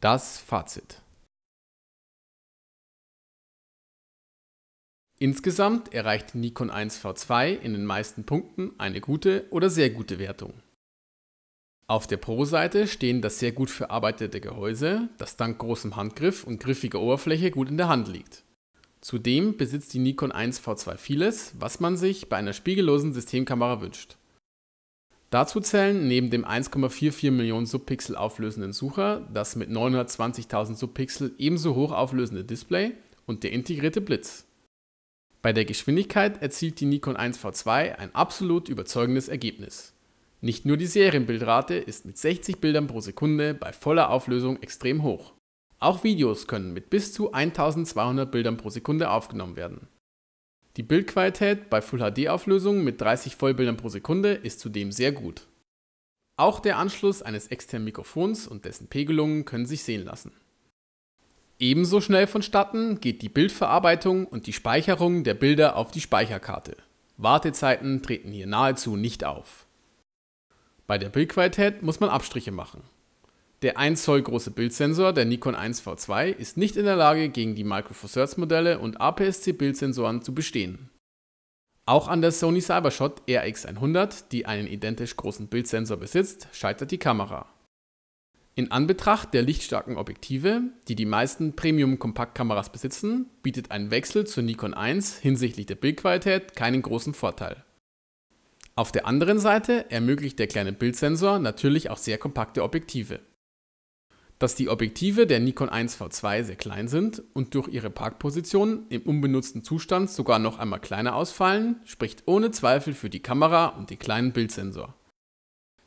Das Fazit. Insgesamt erreichte Nikon 1V2 in den meisten Punkten eine gute oder sehr gute Wertung. Auf der Pro-Seite stehen das sehr gut verarbeitete Gehäuse, das dank großem Handgriff und griffiger Oberfläche gut in der Hand liegt. Zudem besitzt die Nikon 1V2 vieles, was man sich bei einer spiegellosen Systemkamera wünscht. Dazu zählen neben dem 1,44 Millionen Subpixel auflösenden Sucher das mit 920.000 Subpixel ebenso hoch auflösende Display und der integrierte Blitz. Bei der Geschwindigkeit erzielt die Nikon 1V2 ein absolut überzeugendes Ergebnis. Nicht nur die Serienbildrate ist mit 60 Bildern pro Sekunde bei voller Auflösung extrem hoch. Auch Videos können mit bis zu 1200 Bildern pro Sekunde aufgenommen werden. Die Bildqualität bei Full HD-Auflösung mit 30 Vollbildern pro Sekunde ist zudem sehr gut. Auch der Anschluss eines externen Mikrofons und dessen Pegelungen können sich sehen lassen. Ebenso schnell vonstatten geht die Bildverarbeitung und die Speicherung der Bilder auf die Speicherkarte. Wartezeiten treten hier nahezu nicht auf. Bei der Bildqualität muss man Abstriche machen. Der 1 Zoll große Bildsensor der Nikon 1V2 ist nicht in der Lage, gegen die Micro Four Thirds Modelle und APS-C Bildsensoren zu bestehen. Auch an der Sony Cybershot RX100, die einen identisch großen Bildsensor besitzt, scheitert die Kamera. In Anbetracht der lichtstarken Objektive, die die meisten Premium-Kompaktkameras besitzen, bietet ein Wechsel zur Nikon 1 hinsichtlich der Bildqualität keinen großen Vorteil. Auf der anderen Seite ermöglicht der kleine Bildsensor natürlich auch sehr kompakte Objektive dass die Objektive der Nikon 1V2 sehr klein sind und durch ihre Parkposition im unbenutzten Zustand sogar noch einmal kleiner ausfallen, spricht ohne Zweifel für die Kamera und den kleinen Bildsensor.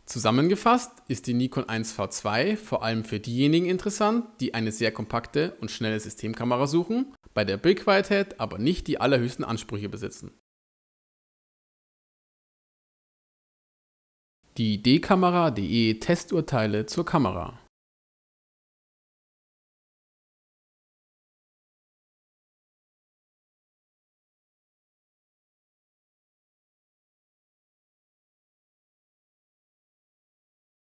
Zusammengefasst ist die Nikon 1V2 vor allem für diejenigen interessant, die eine sehr kompakte und schnelle Systemkamera suchen, bei der Bildqualität aber nicht die allerhöchsten Ansprüche besitzen. Die D-Kamera.de Testurteile zur Kamera